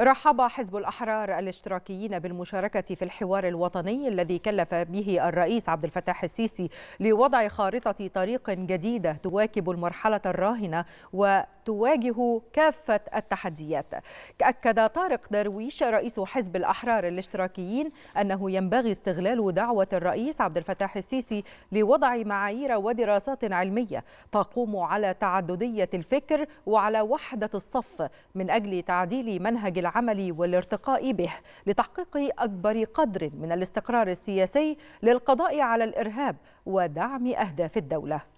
رحب حزب الأحرار الاشتراكيين بالمشاركة في الحوار الوطني الذي كلف به الرئيس عبد الفتاح السيسي لوضع خارطة طريق جديدة تواكب المرحلة الراهنة وتواجه كافة التحديات أكد طارق درويش رئيس حزب الأحرار الاشتراكيين أنه ينبغي استغلال دعوة الرئيس عبد الفتاح السيسي لوضع معايير ودراسات علمية تقوم على تعددية الفكر وعلى وحدة الصف من أجل تعديل منهج العمل والارتقاء به لتحقيق أكبر قدر من الاستقرار السياسي للقضاء على الإرهاب ودعم أهداف الدولة